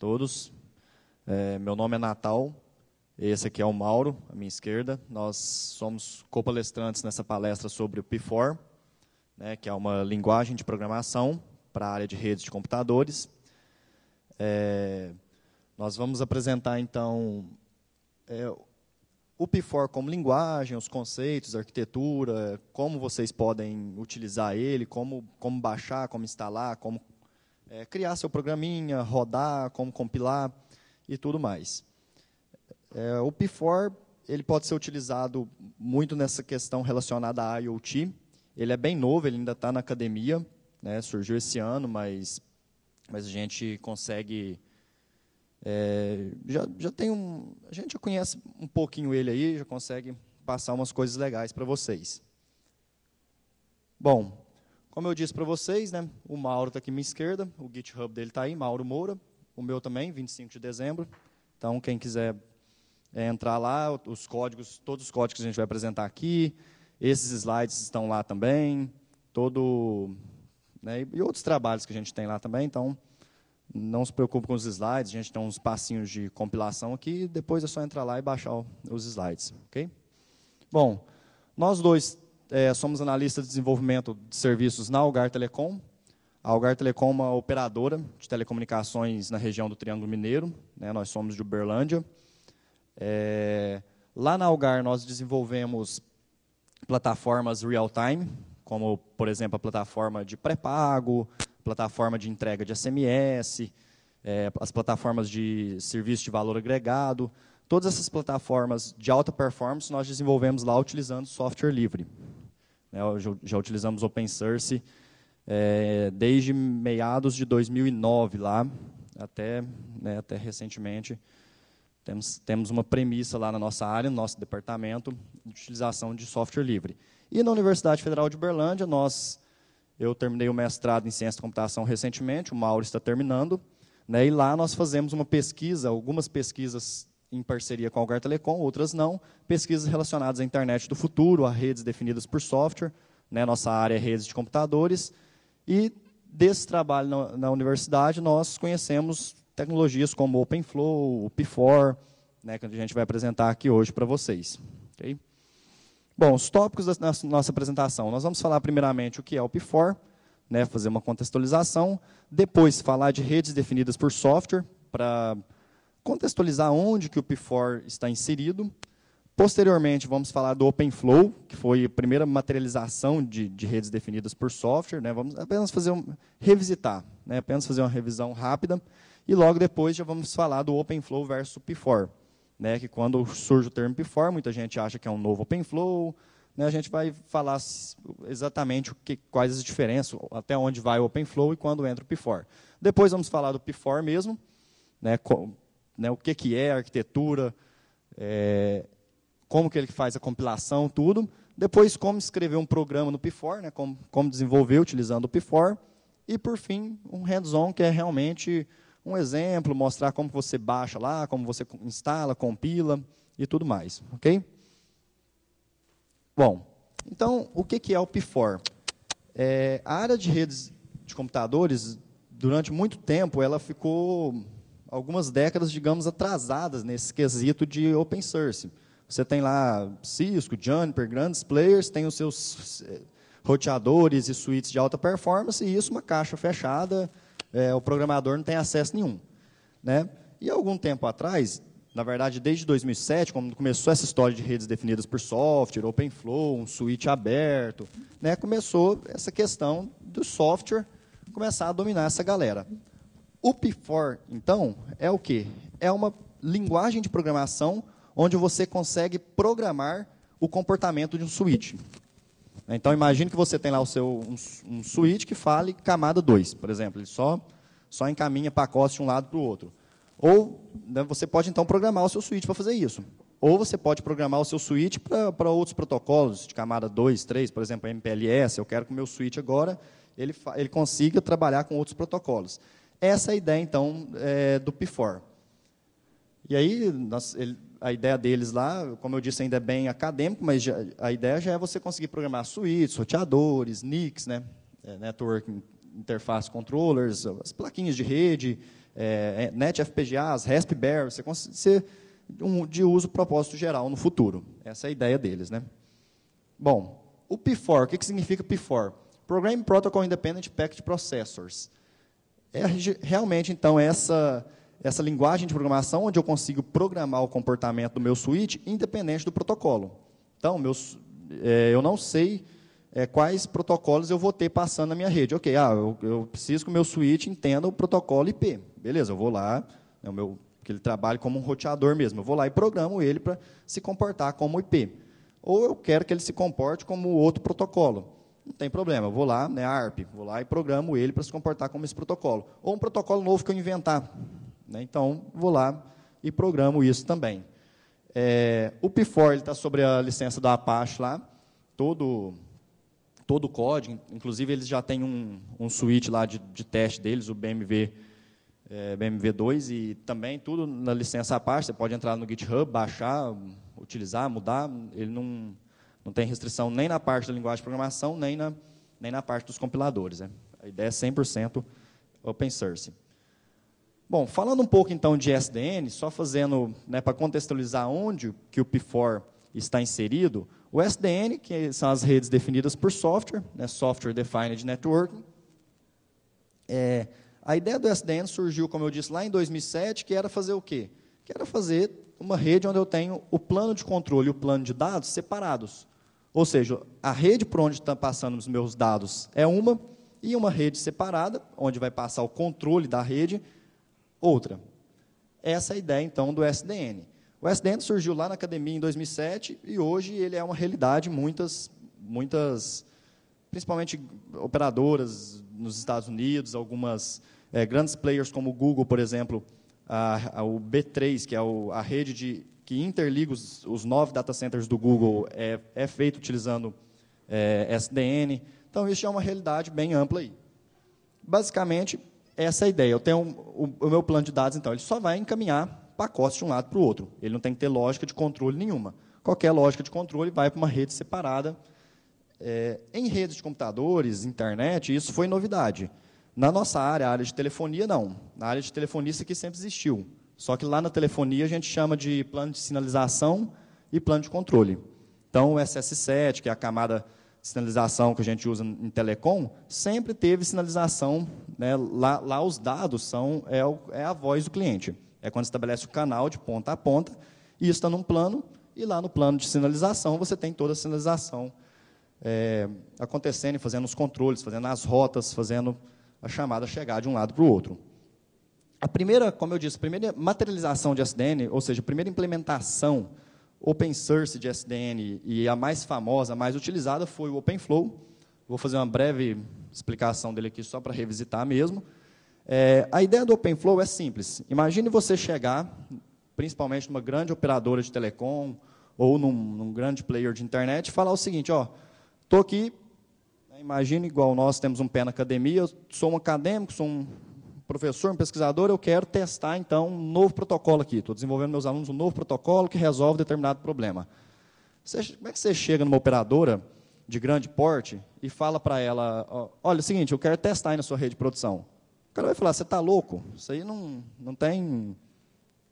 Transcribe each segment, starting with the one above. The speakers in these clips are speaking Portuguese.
todos. É, meu nome é Natal, esse aqui é o Mauro, à minha esquerda. Nós somos copalestrantes nessa palestra sobre o P4, né, que é uma linguagem de programação para a área de redes de computadores. É, nós vamos apresentar, então, é, o P4 como linguagem, os conceitos, arquitetura, como vocês podem utilizar ele, como, como baixar, como instalar, como é, criar seu programinha, rodar, como compilar e tudo mais. É, o P4 ele pode ser utilizado muito nessa questão relacionada à IoT. Ele é bem novo, ele ainda está na academia, né, surgiu esse ano, mas, mas a gente consegue é, já, já tem um. A gente já conhece um pouquinho ele aí, já consegue passar umas coisas legais para vocês. Bom, como eu disse para vocês, né, o Mauro está aqui à minha esquerda, o GitHub dele está aí, Mauro Moura, o meu também, 25 de dezembro. Então, quem quiser é, entrar lá, os códigos, todos os códigos que a gente vai apresentar aqui, esses slides estão lá também, todo né, e outros trabalhos que a gente tem lá também. Então, não se preocupe com os slides, a gente tem uns passinhos de compilação aqui, depois é só entrar lá e baixar os slides, ok? Bom, nós dois é, somos analistas de desenvolvimento de serviços na Algar Telecom. A Algar Telecom é uma operadora de telecomunicações na região do Triângulo Mineiro. Né? Nós somos de Uberlândia. É, lá na Algar, nós desenvolvemos plataformas real-time, como, por exemplo, a plataforma de pré-pago, plataforma de entrega de SMS, é, as plataformas de serviço de valor agregado. Todas essas plataformas de alta performance nós desenvolvemos lá utilizando software livre. Né, já utilizamos open source é, desde meados de 2009 lá, até, né, até recentemente. Temos, temos uma premissa lá na nossa área, no nosso departamento, de utilização de software livre. E na Universidade Federal de Berlândia, nós, eu terminei o mestrado em ciência da computação recentemente, o Mauro está terminando, né, e lá nós fazemos uma pesquisa, algumas pesquisas em parceria com a Algar Telecom, outras não. Pesquisas relacionadas à internet do futuro, a redes definidas por software, né, nossa área é redes de computadores. E desse trabalho na, na universidade, nós conhecemos tecnologias como OpenFlow, o P4, né, que a gente vai apresentar aqui hoje para vocês. Okay? Bom, os tópicos da nossa apresentação. Nós vamos falar primeiramente o que é o P4, né, fazer uma contextualização, depois falar de redes definidas por software, para contextualizar onde que o PIFOR está inserido. Posteriormente, vamos falar do OpenFlow, que foi a primeira materialização de, de redes definidas por software. Né? Vamos apenas fazer um, revisitar, né? apenas fazer uma revisão rápida. E logo depois já vamos falar do OpenFlow versus o PIFOR. Né? Que quando surge o termo PIFOR, muita gente acha que é um novo OpenFlow. Né? A gente vai falar exatamente o que, quais as diferenças, até onde vai o OpenFlow e quando entra o PIFOR. Depois vamos falar do PIFOR mesmo, né, né, o que, que é a arquitetura, é, como que ele faz a compilação, tudo. Depois, como escrever um programa no PIFOR, né, como, como desenvolver utilizando o PIFOR. E, por fim, um hands-on, que é realmente um exemplo, mostrar como você baixa lá, como você instala, compila e tudo mais. Ok? Bom, então, o que, que é o PIFOR? É, a área de redes de computadores, durante muito tempo, ela ficou algumas décadas, digamos, atrasadas nesse quesito de open source. Você tem lá Cisco, Juniper, grandes players, tem os seus eh, roteadores e suítes de alta performance, e isso uma caixa fechada, é, o programador não tem acesso nenhum. Né? E algum tempo atrás, na verdade, desde 2007, quando começou essa história de redes definidas por software, open flow um switch aberto, né, começou essa questão do software começar a dominar essa galera. O PIFOR, 4 então, é o quê? É uma linguagem de programação onde você consegue programar o comportamento de um switch. Então, imagine que você tem lá o seu, um, um switch que fale camada 2, por exemplo. Ele só, só encaminha pacotes de um lado para o outro. Ou né, você pode, então, programar o seu switch para fazer isso. Ou você pode programar o seu switch para outros protocolos de camada 2, 3, por exemplo, MPLS. Eu quero que o meu switch agora ele, ele consiga trabalhar com outros protocolos. Essa é a ideia, então, é, do PIFOR. E aí, nós, ele, a ideia deles lá, como eu disse, ainda é bem acadêmico, mas já, a ideia já é você conseguir programar suítes, roteadores, NICs, né? É, Network Interface Controllers, as plaquinhas de rede, é, é NetFPGAs, Raspberry, você conseguir um, de uso propósito geral no futuro. Essa é a ideia deles. Né? Bom, o PIFOR, o que, que significa PIFOR? Program Protocol Independent Packet Processors é realmente, então, essa, essa linguagem de programação onde eu consigo programar o comportamento do meu switch independente do protocolo. Então, meus, é, eu não sei é, quais protocolos eu vou ter passando na minha rede. Ok, ah, eu, eu, preciso que o meu switch entenda o protocolo IP. Beleza, eu vou lá, é o meu, que ele trabalhe como um roteador mesmo. Eu vou lá e programo ele para se comportar como IP. Ou eu quero que ele se comporte como outro protocolo. Não tem problema, eu vou lá, né, ARP, vou lá e programo ele para se comportar como esse protocolo. Ou um protocolo novo que eu inventar. Né, então, vou lá e programo isso também. É, o P4 está sobre a licença da Apache lá, todo, todo o código, inclusive eles já têm um, um switch lá de, de teste deles, o BMV, é, BMV2, e também tudo na licença Apache, você pode entrar no GitHub, baixar, utilizar, mudar, ele não não tem restrição nem na parte da linguagem de programação, nem na, nem na parte dos compiladores. Né? A ideia é 100% open source. Bom, falando um pouco então de SDN, só fazendo, né, para contextualizar onde que o P4 está inserido, o SDN, que são as redes definidas por software, né, Software Defined Network, é, a ideia do SDN surgiu, como eu disse, lá em 2007, que era fazer o quê? Que era fazer uma rede onde eu tenho o plano de controle e o plano de dados separados. Ou seja, a rede por onde estão passando os meus dados é uma, e uma rede separada, onde vai passar o controle da rede, outra. Essa é a ideia, então, do SDN. O SDN surgiu lá na academia em 2007 e hoje ele é uma realidade muitas, muitas principalmente operadoras nos Estados Unidos, algumas é, grandes players como o Google, por exemplo, a, a, o B3, que é o, a rede de que interliga os, os nove data centers do Google é, é feito utilizando é, SDN. Então, isso é uma realidade bem ampla aí. Basicamente, essa é a ideia. Eu tenho um, o, o, meu plano de dados, então, ele só vai encaminhar pacotes de um lado para o outro. Ele não tem que ter lógica de controle nenhuma. Qualquer lógica de controle vai para uma rede separada. É, em redes de computadores, internet, isso foi novidade. Na nossa área, a área de telefonia, não. Na área de telefonia, isso aqui sempre existiu. Só que lá na telefonia a gente chama de plano de sinalização e plano de controle. Então, o SS7, que é a camada de sinalização que a gente usa em telecom, sempre teve sinalização. Né? Lá, lá, os dados são é, o, é a voz do cliente. É quando estabelece o canal de ponta a ponta. E isso está num plano. E lá no plano de sinalização, você tem toda a sinalização é, acontecendo, fazendo os controles, fazendo as rotas, fazendo a chamada chegar de um lado para o outro. A primeira, como eu disse, a primeira materialização de SDN, ou seja, a primeira implementação open source de SDN e a mais famosa, a mais utilizada, foi o OpenFlow. Vou fazer uma breve explicação dele aqui só para revisitar mesmo. É, a ideia do OpenFlow é simples. Imagine você chegar, principalmente numa grande operadora de telecom ou num, num grande player de internet, e falar o seguinte: ó, estou aqui. Né, imagine igual nós temos um pé na academia, eu sou um acadêmico, sou um professor, um pesquisador, eu quero testar, então, um novo protocolo aqui. Estou desenvolvendo meus alunos um novo protocolo que resolve determinado problema. Você, como é que você chega numa operadora de grande porte e fala para ela, olha, é o seguinte, eu quero testar aí na sua rede de produção. O cara vai falar, você está louco? Isso aí não, não tem...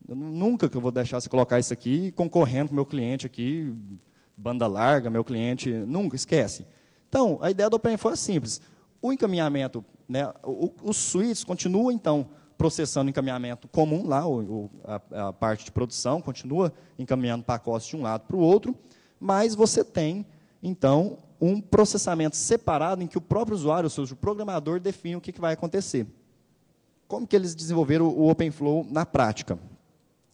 Nunca que eu vou deixar você colocar isso aqui concorrendo com meu cliente aqui, banda larga, meu cliente... Nunca, esquece. Então, a ideia do OpenFOR foi simples. O encaminhamento né, os suítes continuam, então, processando encaminhamento comum lá, o, a, a, parte de produção continua encaminhando pacotes de um lado para o outro, mas você tem, então, um processamento separado em que o próprio usuário, ou seja, o programador, define o que, que vai acontecer. Como que eles desenvolveram o OpenFlow na prática?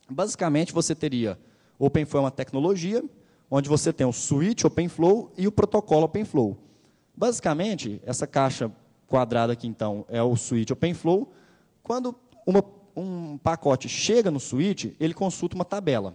Basicamente, você teria, OpenFlow é uma tecnologia, onde você tem o switch OpenFlow e o protocolo OpenFlow. Basicamente, essa caixa quadrado aqui, então, é o switch OpenFlow. Quando uma, um pacote chega no switch, ele consulta uma tabela.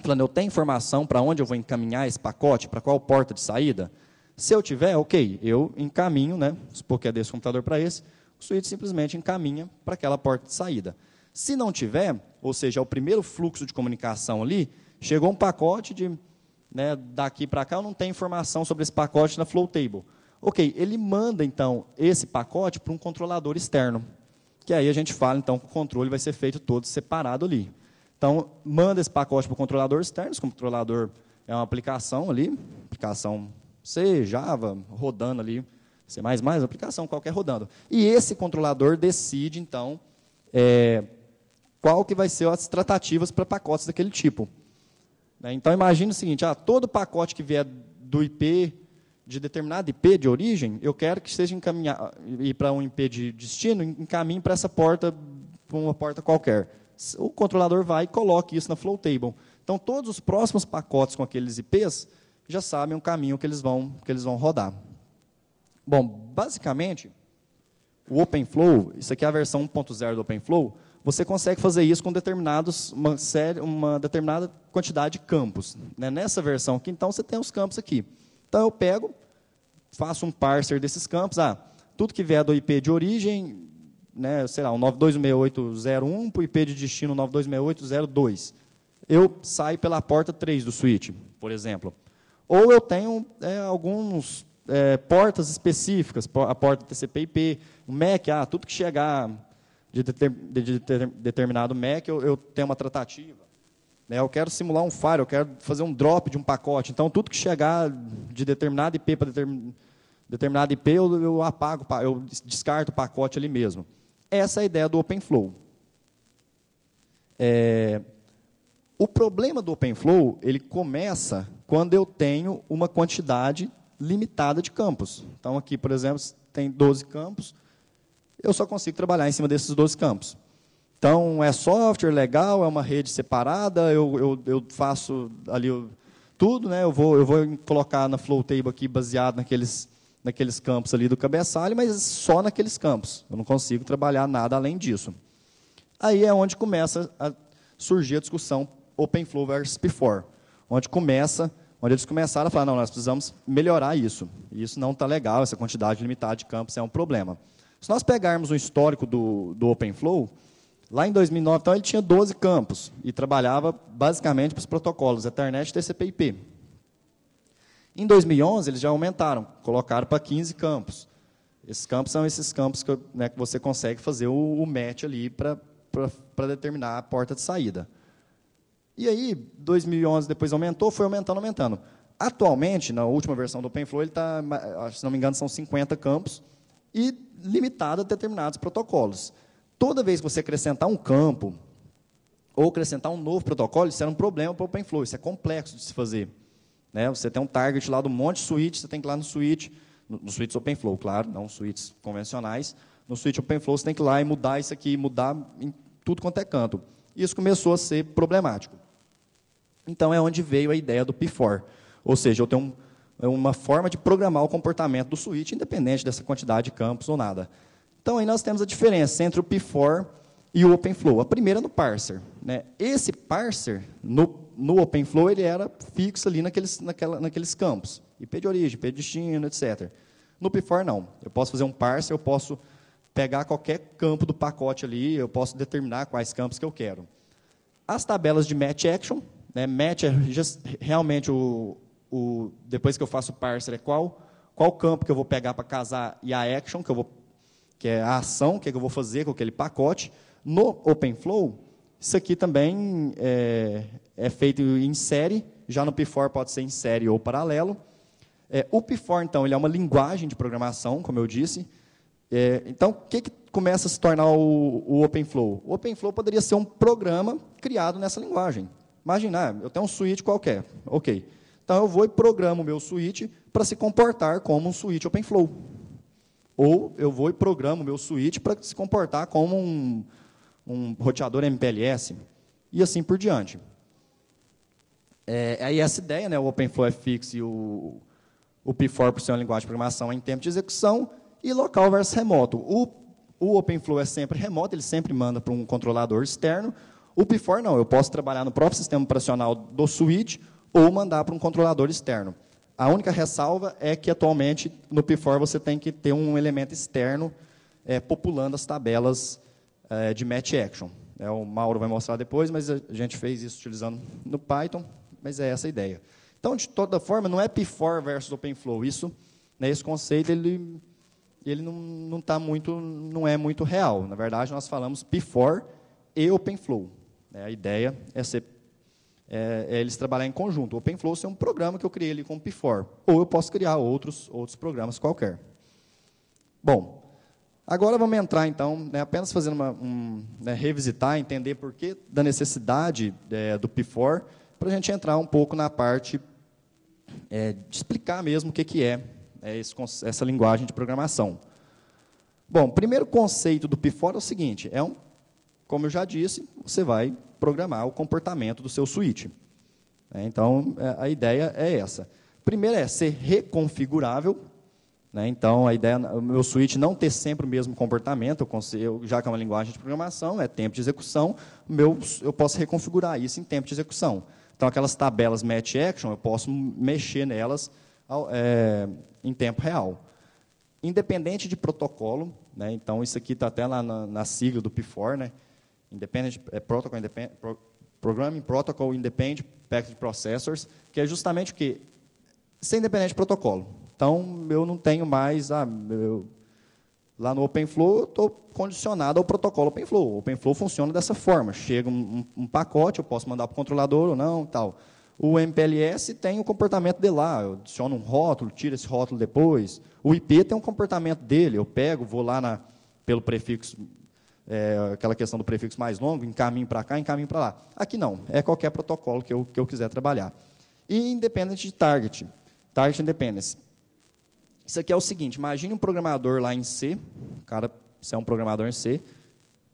Falando, eu tenho informação para onde eu vou encaminhar esse pacote, para qual porta de saída? Se eu tiver, ok, eu encaminho, né, supor que é desse computador para esse, o switch simplesmente encaminha para aquela porta de saída. Se não tiver, ou seja, é o primeiro fluxo de comunicação ali, chegou um pacote de né, daqui para cá, eu não tenho informação sobre esse pacote na Flow Table. Ok, ele manda então esse pacote para um controlador externo, que aí a gente fala então que o controle vai ser feito todo separado ali. Então, manda esse pacote para o controlador externo, esse controlador é uma aplicação ali, aplicação C, Java, rodando ali, C++, aplicação qualquer rodando. E esse controlador decide, então, é, qual que vai ser as tratativas para pacotes daquele tipo. Né, então, imagine o seguinte, ah, todo pacote que vier do IP de determinado IP de origem, eu quero que seja encaminhado e para um IP de destino, encaminhe para essa porta, para uma porta qualquer. O controlador vai e coloca isso na flow table. Então todos os próximos pacotes com aqueles IPs já sabem o caminho que eles vão que eles vão rodar. Bom, basicamente o OpenFlow, isso aqui é a versão 1.0 do OpenFlow, você consegue fazer isso com determinados uma série, uma determinada quantidade de campos. Né? Nessa versão aqui, então você tem os campos aqui. Então eu pego, faço um parser desses campos, ah, tudo que vier do IP de origem, né, sei lá, o 926801 para o IP de destino 926802. Eu saio pela porta 3 do switch, por exemplo. Ou eu tenho é, alguns é, portas específicas, a porta TCP/IP, o MAC, ah, tudo que chegar de, de, de, determinado MAC, eu, eu tenho uma tratativa. Né? eu quero simular um faro, eu quero fazer um drop de um pacote. Então, tudo que chegar de determinada IP para determinado IP, eu, eu apago, eu descarto o pacote ali mesmo. Essa é a ideia do OpenFlow. É, o problema do OpenFlow ele começa quando eu tenho uma quantidade limitada de campos. Então, aqui, por exemplo, tem 12 campos, eu só consigo trabalhar em cima desses 12 campos. Então, é software legal, é uma rede separada, eu, eu, eu faço ali tudo, né? eu, vou, eu vou colocar na flow table aqui, baseado naqueles, naqueles campos ali do cabeçalho, mas só naqueles campos. Eu não consigo trabalhar nada além disso. Aí é onde começa a surgir a discussão OpenFlow versus P4, onde começa, onde eles começaram a falar, não, nós precisamos melhorar isso. Isso não está legal, essa quantidade limitada de campos é um problema. Se nós pegarmos o histórico do, do OpenFlow, Lá em 2009, então, ele tinha 12 campos e trabalhava basicamente para os protocolos Ethernet e TCP/IP. Em 2011, eles já aumentaram, colocaram para 15 campos. Esses campos são esses campos que, né, que você consegue fazer o, o match ali para determinar a porta de saída. E aí, 2011 depois aumentou, foi aumentando, aumentando. Atualmente, na última versão do OpenFlow, ele está, se não me engano, são 50 campos e limitado a determinados protocolos. Toda vez que você acrescentar um campo ou acrescentar um novo protocolo, isso era é um problema para o OpenFlow, isso é complexo de se fazer. Né? Você tem um target lá do monte de switch, você tem que ir lá no switch, no switches OpenFlow, claro, não switches convencionais, no switch OpenFlow você tem que ir lá e mudar isso aqui, mudar em tudo quanto é canto. Isso começou a ser problemático. Então é onde veio a ideia do P4, ou seja, eu tenho um, é uma forma de programar o comportamento do switch independente dessa quantidade de campos ou nada. Então, aí nós temos a diferença entre o P4 e o OpenFlow. A primeira no parser. Né? Esse parser, no, no OpenFlow, ele era fixo ali naqueles, naquela, naqueles campos. IP de origem, IP de destino, etc. No P4 não. Eu posso fazer um parser, eu posso pegar qualquer campo do pacote ali, eu posso determinar quais campos que eu quero. As tabelas de match action, né, match é just, realmente o, o, depois que eu faço o parser é qual, qual campo que eu vou pegar para casar e a action que eu vou que é a ação, o que, é que eu vou fazer com aquele pacote. No OpenFlow, isso aqui também é, é feito em série, já no P4 pode ser em série ou paralelo. É, o P4, então, ele é uma linguagem de programação, como eu disse. É, então, o que, que começa a se tornar o, o OpenFlow? O OpenFlow poderia ser um programa criado nessa linguagem. Imaginar, ah, eu tenho um switch qualquer, ok. Então, eu vou e programo o meu switch para se comportar como um switch OpenFlow ou eu vou e programo o meu switch para se comportar como um, um roteador MPLS, e assim por diante. É, aí essa ideia, né, o OpenFlow é FX e o, o P4 por ser uma linguagem de programação em tempo de execução, e local versus remoto. O, o OpenFlow é sempre remoto, ele sempre manda para um controlador externo. O P4 não, eu posso trabalhar no próprio sistema operacional do switch ou mandar para um controlador externo. A única ressalva é que atualmente no PIFOR você tem que ter um elemento externo é, populando as tabelas é, de match action. É, o Mauro vai mostrar depois, mas a gente fez isso utilizando no Python, mas é essa a ideia. Então, de toda forma, não é PIFOR versus OpenFlow. Isso, né, esse conceito ele, ele não, não, tá muito, não é muito real. Na verdade, nós falamos PIFOR e OpenFlow. É, a ideia é ser é, é, eles trabalhar em conjunto. O OpenFlow é um programa que eu criei ali com o P4. Ou eu posso criar outros, outros programas qualquer. Bom, agora vamos entrar, então, né, apenas fazendo uma, um, né, revisitar, entender por que da necessidade é, do P4, para a gente entrar um pouco na parte é, de explicar mesmo o que, que é, é esse, essa linguagem de programação. Bom, primeiro conceito do P4 é o seguinte, é um como eu já disse, você vai programar o comportamento do seu switch. É, então, é, a ideia é essa. Primeiro é ser reconfigurável. Né? Então, a ideia, o meu switch não ter sempre o mesmo comportamento, eu consigo, já que é uma linguagem de programação, é tempo de execução, meu, eu posso reconfigurar isso em tempo de execução. Então, aquelas tabelas match action, eu posso mexer nelas é, em tempo real. Independente de protocolo, né? então isso aqui está até lá na, na sigla do P4, né? Independent é, Protocol, Independent, Pro, Programming Protocol Independent Package Processors, que é justamente o quê? sem independente protocolo. Então, eu não tenho mais... Ah, lá no OpenFlow, eu estou condicionado ao protocolo OpenFlow. O OpenFlow funciona dessa forma. Chega um, um, pacote, eu posso mandar para o controlador ou não, tal. O MPLS tem o comportamento de lá. Eu adiciono um rótulo, tiro esse rótulo depois. O IP tem um comportamento dele. Eu pego, vou lá na, pelo prefixo é, aquela questão do prefixo mais longo, encaminho para cá, encaminho para lá. Aqui não, é qualquer protocolo que eu, que eu quiser trabalhar. E independente de target, target independence. Isso aqui é o seguinte, imagine um programador lá em C, o cara, você é um programador em C,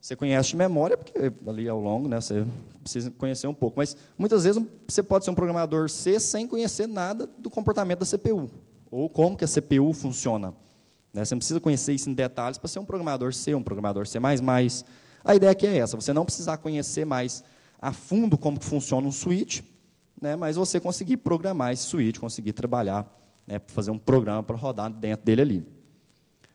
você conhece de memória, porque ali ao é longo, né, você precisa conhecer um pouco, mas muitas vezes você pode ser um programador C sem conhecer nada do comportamento da CPU, ou como que a CPU funciona. Né? Você não precisa conhecer isso em detalhes para ser um programador C, um programador C++. A ideia aqui é essa, você não precisar conhecer mais a fundo como funciona um switch, né? mas você conseguir programar esse switch, conseguir trabalhar, né? fazer um programa para rodar dentro dele ali.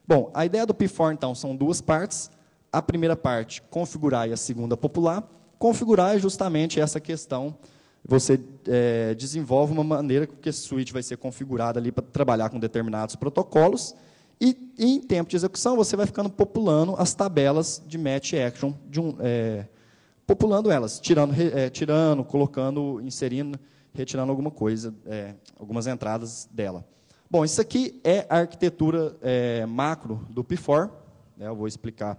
Bom, a ideia do P4, então, são duas partes. A primeira parte, configurar, e a segunda, popular. Configurar é justamente essa questão você é, desenvolve uma maneira que esse switch vai ser configurado ali para trabalhar com determinados protocolos. E, e, em tempo de execução, você vai ficando populando as tabelas de match action, de um, é, populando elas, tirando, é, tirando, colocando, inserindo, retirando alguma coisa, é, algumas entradas dela. Bom, isso aqui é a arquitetura é, macro do P4. Né, eu vou explicar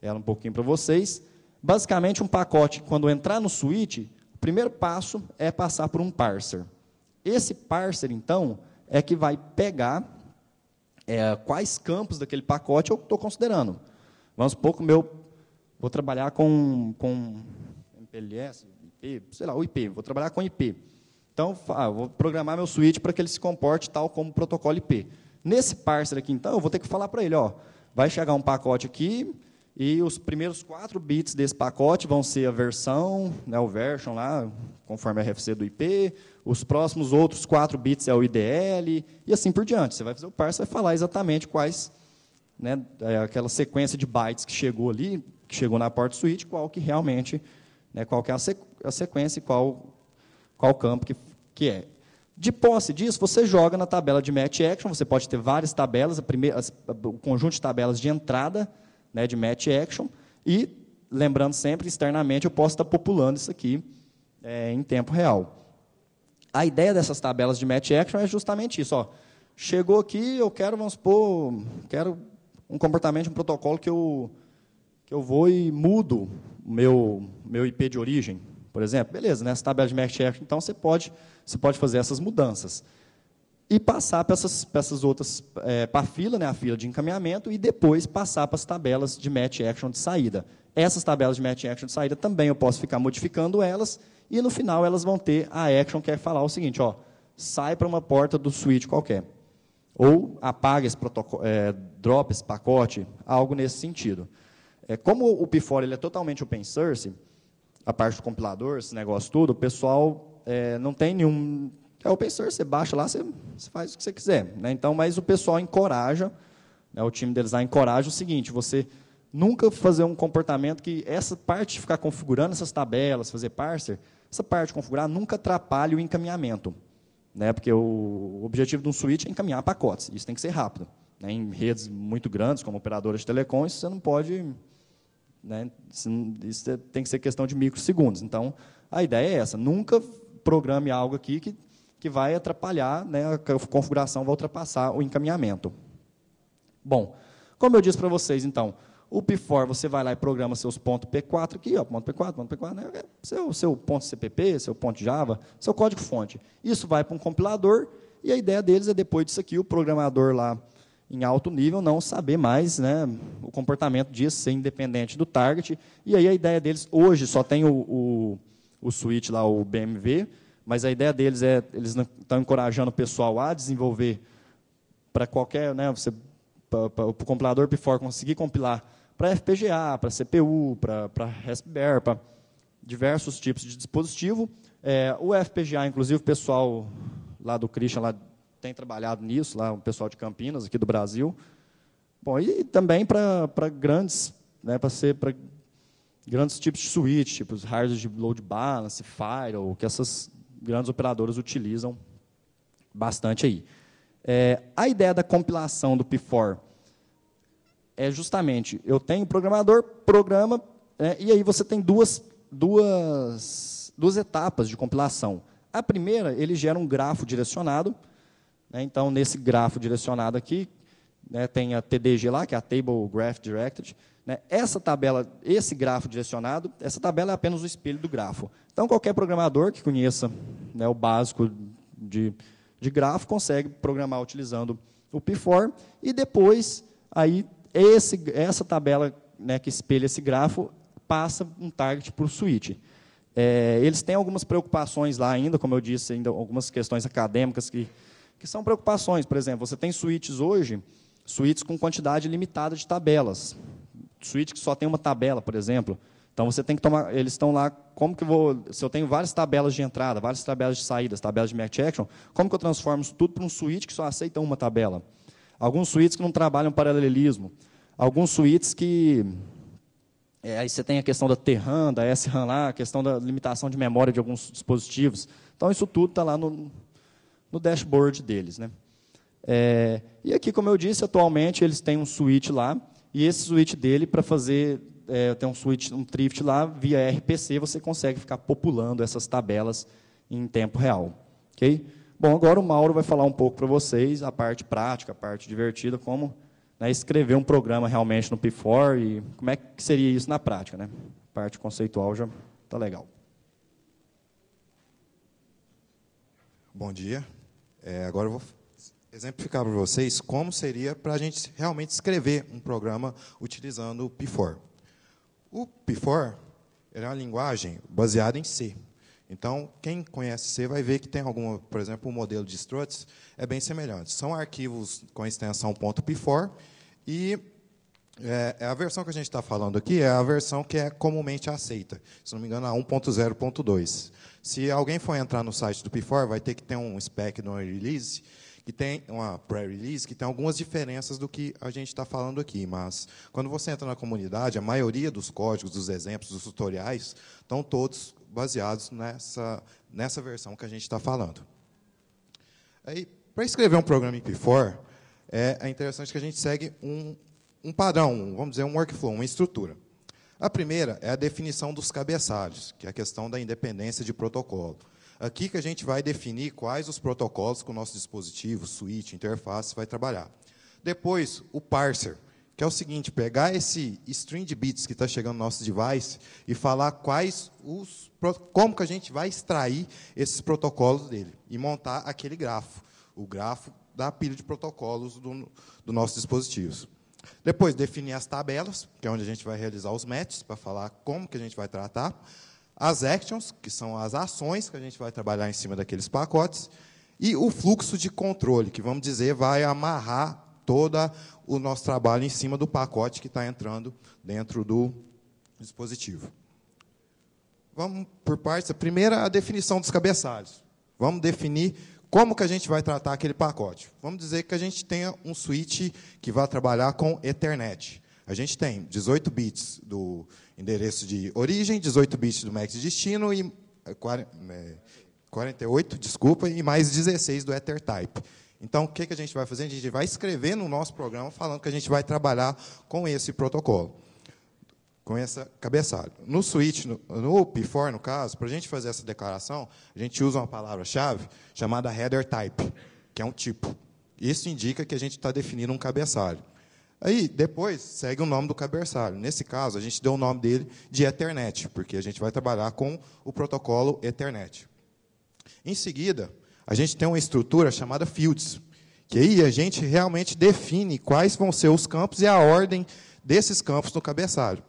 ela um pouquinho para vocês. Basicamente, um pacote, quando entrar no switch, o primeiro passo é passar por um parser. Esse parser, então, é que vai pegar é, quais campos daquele pacote eu estou considerando. Vamos supor que meu. Vou trabalhar com, com MPLS, IP, sei lá, o IP, vou trabalhar com IP. Então, ah, vou programar meu switch para que ele se comporte tal como o protocolo IP. Nesse parser aqui, então, eu vou ter que falar para ele, ó, vai chegar um pacote aqui, e os primeiros quatro bits desse pacote vão ser a versão, né, o version lá, conforme a RFC do IP. Os próximos outros quatro bits é o IDL e assim por diante. Você vai fazer o parse, vai falar exatamente quais, né, é, aquela sequência de bytes que chegou ali, que chegou na porta switch, qual que realmente, né, qual que é a, sequ a sequência e qual, qual campo que, que é. De posse disso, você joga na tabela de match action, você pode ter várias tabelas, a primeira, o conjunto de tabelas de entrada, né, de match action. E, lembrando sempre, externamente, eu posso estar populando isso aqui é, em tempo real. A ideia dessas tabelas de match action é justamente isso. Ó. Chegou aqui, eu quero, vamos supor, quero um comportamento, um protocolo que eu, que eu vou e mudo o meu, meu IP de origem, por exemplo. Beleza, nessa né? tabela de match action, então, você pode, você pode fazer essas mudanças e passar para essas, para essas outras, é, para a fila, né, a fila de encaminhamento, e depois passar para as tabelas de match action de saída. Essas tabelas de match action de saída também eu posso ficar modificando elas, e no final elas vão ter a action que é falar o seguinte, ó, sai para uma porta do switch qualquer. Ou apaga esse protocolo, é, drop esse pacote, algo nesse sentido. É, como o before ele é totalmente open source, a parte do compilador, esse negócio tudo o pessoal é, não tem nenhum é o open source, você baixa lá, você, você faz o que você quiser. Né? Então, mas o pessoal encoraja, né, o time deles lá encoraja o seguinte, você nunca fazer um comportamento que essa parte de ficar configurando essas tabelas, fazer parser, essa parte de configurar nunca atrapalhe o encaminhamento. Né? Porque o objetivo de um switch é encaminhar pacotes, isso tem que ser rápido. Né? Em redes muito grandes, como operadoras de telecom, isso você não pode... Né? Isso tem que ser questão de microsegundos. Então, a ideia é essa, nunca programe algo aqui que que vai atrapalhar, né, a configuração vai ultrapassar o encaminhamento. Bom, como eu disse para vocês, então, o P4 você vai lá e programa seus pontos P4 aqui, ó, ponto P4, ponto P4, né, é seu, seu ponto CPP, seu ponto Java, seu código-fonte. Isso vai para um compilador e a ideia deles é, depois disso aqui, o programador lá em alto nível não saber mais né, o comportamento disso, ser independente do target. E aí a ideia deles, hoje só tem o, o, o switch lá, o BMV, mas a ideia deles é, eles estão encorajando o pessoal a desenvolver para qualquer, né, você, para o compilador P4 conseguir compilar para FPGA, para CPU, para Raspberry, para diversos tipos de dispositivo. É, o FPGA, inclusive, o pessoal lá do Christian lá, tem trabalhado nisso, lá o pessoal de Campinas, aqui do Brasil. Bom, e também para grandes, né, para ser para grandes tipos de switch, tipo os hardware de load balance, firewall, que essas grandes operadoras utilizam bastante aí. É, a ideia da compilação do P4 é justamente, eu tenho programador, programa, né, e aí você tem duas, duas, duas etapas de compilação. A primeira, ele gera um grafo direcionado, né, então nesse grafo direcionado aqui, né, tem a TDG lá, que é a Table Graph Directed, né? Essa tabela, esse grafo direcionado, essa tabela é apenas o espelho do grafo. Então, qualquer programador que conheça né, o básico de, de grafo consegue programar utilizando o PIFOR. E depois, aí, esse, essa tabela né, que espelha esse grafo passa um target para o switch. É, eles têm algumas preocupações lá ainda, como eu disse, ainda algumas questões acadêmicas que, que são preocupações. Por exemplo, você tem switches hoje, suítes com quantidade limitada de tabelas suíte que só tem uma tabela, por exemplo. Então você tem que tomar, eles estão lá, como que eu vou, se eu tenho várias tabelas de entrada, várias tabelas de saída, tabelas de match action, como que eu transformo isso tudo para um suíte que só aceita uma tabela? Alguns suítes que não trabalham paralelismo, alguns suítes que é, aí você tem a questão da TRAN, da SRAM lá, a questão da limitação de memória de alguns dispositivos. Então isso tudo está lá no, no dashboard deles, né? É, e aqui, como eu disse, atualmente eles têm um switch lá e esse switch dele, para fazer é, tem um switch, um thrift lá, via RPC, você consegue ficar populando essas tabelas em tempo real. ok Bom, agora o Mauro vai falar um pouco para vocês a parte prática, a parte divertida, como né, escrever um programa realmente no P4 e como é que seria isso na prática. Né? A parte conceitual já está legal. Bom dia. É, agora eu vou exemplificar para vocês como seria para a gente realmente escrever um programa utilizando o P4. O P4 é uma linguagem baseada em C. Então, quem conhece C vai ver que tem alguma, por exemplo, o um modelo de struts é bem semelhante. São arquivos com extensão .p4 e é, é, a versão que a gente está falando aqui é a versão que é comumente aceita. Se não me engano, a 1.0.2. Se alguém for entrar no site do P4, vai ter que ter um spec no release que tem uma pré-release que tem algumas diferenças do que a gente está falando aqui, mas quando você entra na comunidade, a maioria dos códigos, dos exemplos, dos tutoriais estão todos baseados nessa nessa versão que a gente está falando. Aí, para escrever um programa em P4, é, é interessante que a gente segue um, um padrão, um, vamos dizer, um workflow, uma estrutura. A primeira é a definição dos cabeçalhos, que é a questão da independência de protocolo. Aqui que a gente vai definir quais os protocolos que o nosso dispositivo, switch, interface vai trabalhar. Depois, o parser, que é o seguinte, pegar esse string de bits que está chegando no nosso device e falar quais os, como que a gente vai extrair esses protocolos dele e montar aquele grafo, o grafo da pilha de protocolos do, do nossos dispositivos. Depois, definir as tabelas, que é onde a gente vai realizar os matches, para falar como que a gente vai tratar as actions, que são as ações que a gente vai trabalhar em cima daqueles pacotes, e o fluxo de controle, que vamos dizer vai amarrar todo o nosso trabalho em cima do pacote que está entrando dentro do dispositivo. Vamos por partes. A primeira, a definição dos cabeçalhos. Vamos definir como que a gente vai tratar aquele pacote. Vamos dizer que a gente tenha um switch que vai trabalhar com Ethernet. A gente tem 18 bits do endereço de origem, 18 bits do MAC de destino e 48, eh, eh, desculpa, e mais 16 do EtherType. Então, o que, que a gente vai fazer? A gente vai escrever no nosso programa falando que a gente vai trabalhar com esse protocolo, com essa cabeçalho. No switch, no, no 4 no caso, para a gente fazer essa declaração, a gente usa uma palavra-chave chamada header type, que é um tipo. Isso indica que a gente está definindo um cabeçalho. Aí, depois, segue o nome do cabeçalho. Nesse caso, a gente deu o nome dele de Ethernet, porque a gente vai trabalhar com o protocolo Ethernet. Em seguida, a gente tem uma estrutura chamada fields, que aí a gente realmente define quais vão ser os campos e a ordem desses campos no cabeçalho.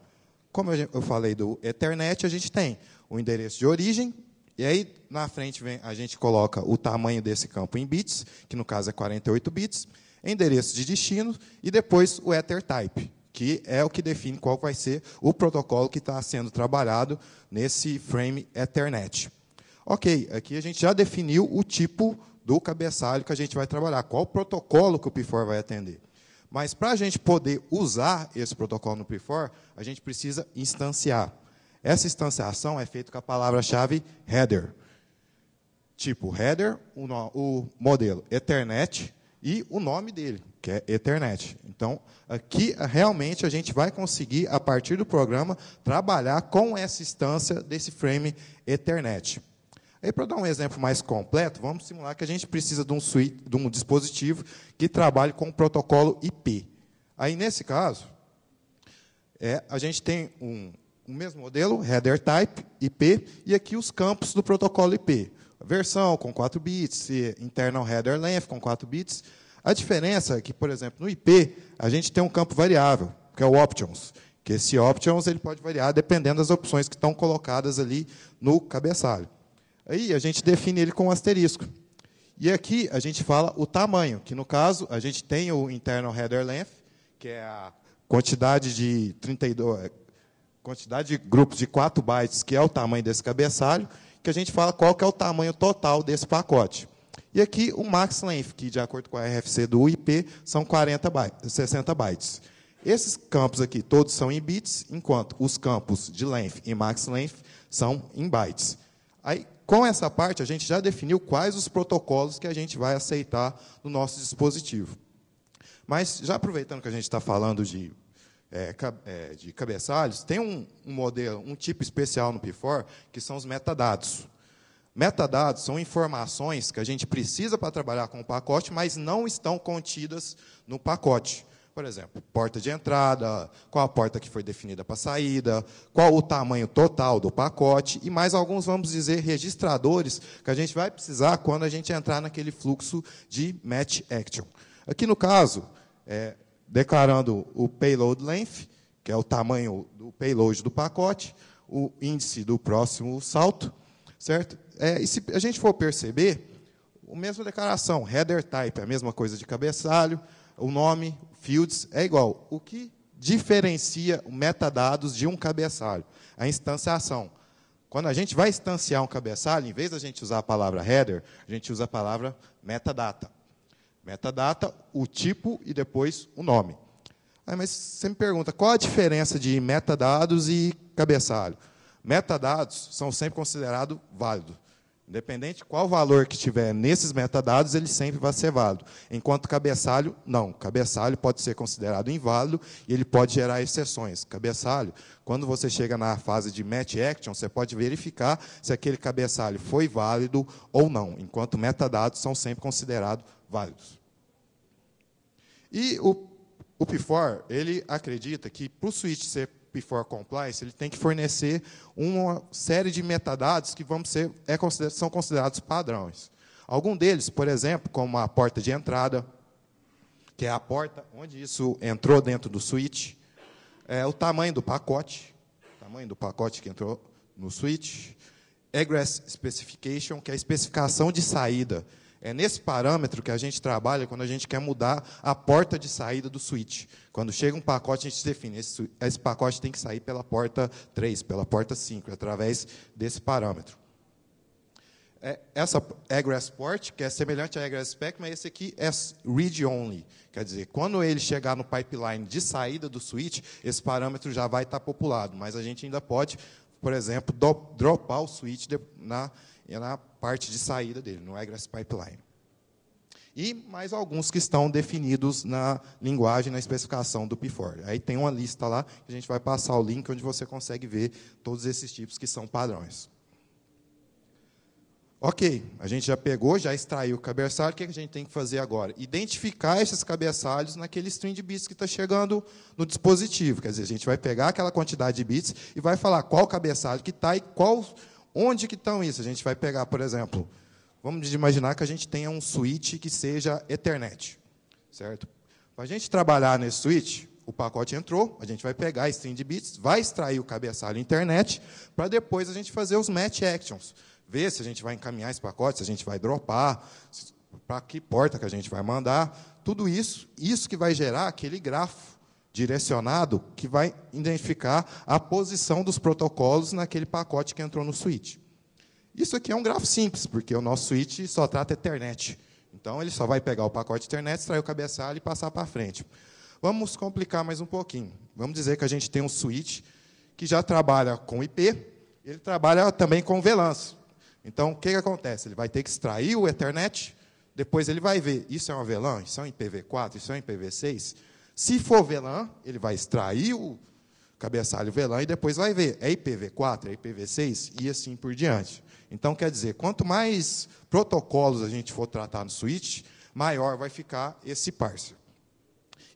Como eu falei do Ethernet, a gente tem o endereço de origem, e aí na frente vem, a gente coloca o tamanho desse campo em bits, que no caso é 48 bits, endereço de destino e depois o EtherType, que é o que define qual vai ser o protocolo que está sendo trabalhado nesse frame Ethernet. Ok, aqui a gente já definiu o tipo do cabeçalho que a gente vai trabalhar, qual protocolo que o P4 vai atender. Mas para a gente poder usar esse protocolo no P4, a gente precisa instanciar. Essa instanciação é feita com a palavra-chave header. Tipo header, o, o modelo Ethernet, e o nome dele, que é Ethernet. Então, aqui ah, realmente a gente vai conseguir, a partir do programa, trabalhar com essa instância desse frame Ethernet. Aí, para dar um exemplo mais completo, vamos simular que a gente precisa de um, suite, de um dispositivo que trabalhe com o protocolo IP. Aí, nesse caso, é, a gente tem um, o mesmo modelo, header type, IP, e aqui os campos do protocolo IP versão com 4 bits, internal header length com 4 bits. A diferença é que, por exemplo, no IP, a gente tem um campo variável, que é o options, que esse options ele pode variar dependendo das opções que estão colocadas ali no cabeçalho. Aí a gente define ele com um asterisco. E aqui a gente fala o tamanho, que no caso a gente tem o internal header length, que é a quantidade de 32 quantidade de grupos de 4 bytes, que é o tamanho desse cabeçalho, que a gente fala qual que é o tamanho total desse pacote. E aqui o max length, que de acordo com a RFC do IP são 40 bytes, 60 bytes. Esses campos aqui todos são em bits, enquanto os campos de length e max length são em bytes. Aí, com essa parte, a gente já definiu quais os protocolos que a gente vai aceitar no nosso dispositivo. Mas, já aproveitando que a gente está falando de é, é, de cabeçalhos, tem um, um, modelo, um tipo especial no PIFOR, que são os metadados. Metadados são informações que a gente precisa para trabalhar com o pacote, mas não estão contidas no pacote. Por exemplo, porta de entrada, qual a porta que foi definida para saída, qual o tamanho total do pacote e mais alguns, vamos dizer, registradores que a gente vai precisar quando a gente entrar naquele fluxo de match action. Aqui no caso, é, declarando o payload length, que é o tamanho do payload do pacote, o índice do próximo salto, certo? É, e se a gente for perceber, a mesma declaração, header type, a mesma coisa de cabeçalho, o nome, fields, é igual. O que diferencia o metadados de um cabeçalho? A instanciação. Quando a gente vai instanciar um cabeçalho, em vez da gente usar a palavra header, a gente usa a palavra metadata metadata, o tipo e depois o nome. Aí, mas você me pergunta, qual a diferença de metadados e cabeçalho? Metadados são sempre considerados válidos. Independente qual valor que tiver nesses metadados, ele sempre vai ser válido. Enquanto cabeçalho, não. Cabeçalho pode ser considerado inválido e ele pode gerar exceções. Cabeçalho, quando você chega na fase de match action, você pode verificar se aquele cabeçalho foi válido ou não. Enquanto metadados são sempre considerados válidos. E o, o PIFOR, ele acredita que para o switch ser PIFOR compliance, ele tem que fornecer uma série de metadados que vão ser, é, são considerados padrões. Algum deles, por exemplo, como a porta de entrada, que é a porta onde isso entrou dentro do switch, é, o tamanho do pacote, tamanho do pacote que entrou no switch, egress specification, que é a especificação de saída é nesse parâmetro que a gente trabalha quando a gente quer mudar a porta de saída do switch. Quando chega um pacote, a gente define, esse, esse pacote tem que sair pela porta 3, pela porta 5, através desse parâmetro. É, essa egress é port, que é semelhante à egress spec, mas esse aqui é read only. Quer dizer, quando ele chegar no pipeline de saída do switch, esse parâmetro já vai estar populado, mas a gente ainda pode, por exemplo, do, dropar o switch de, na é na parte de saída dele, no egress é pipeline. E mais alguns que estão definidos na linguagem, na especificação do P4. Aí tem uma lista lá, que a gente vai passar o link, onde você consegue ver todos esses tipos que são padrões. Ok, a gente já pegou, já extraiu o cabeçalho, o que, que a gente tem que fazer agora? Identificar esses cabeçalhos naquele string de bits que está chegando no dispositivo. Quer dizer, a gente vai pegar aquela quantidade de bits e vai falar qual cabeçalho que está e qual Onde que estão isso? A gente vai pegar, por exemplo, vamos imaginar que a gente tenha um switch que seja Ethernet, certo? Para a gente trabalhar nesse switch, o pacote entrou, a gente vai pegar a string de bits, vai extrair o cabeçalho internet, para depois a gente fazer os match actions, ver se a gente vai encaminhar esse pacote, se a gente vai dropar, para que porta que a gente vai mandar, tudo isso, isso que vai gerar aquele grafo direcionado que vai identificar a posição dos protocolos naquele pacote que entrou no switch. Isso aqui é um grafo simples, porque o nosso switch só trata Ethernet. Então, ele só vai pegar o pacote Ethernet, extrair o cabeçalho e passar para frente. Vamos complicar mais um pouquinho. Vamos dizer que a gente tem um switch que já trabalha com IP, ele trabalha também com VLANs. Então, o que, que acontece? Ele vai ter que extrair o Ethernet, depois ele vai ver, isso é uma VLAN, isso é um IPv4, isso é um IPv6, se for VLAN, ele vai extrair o cabeçalho VLAN e depois vai ver. É IPv4, é IPv6 e assim por diante. Então, quer dizer, quanto mais protocolos a gente for tratar no switch, maior vai ficar esse parser.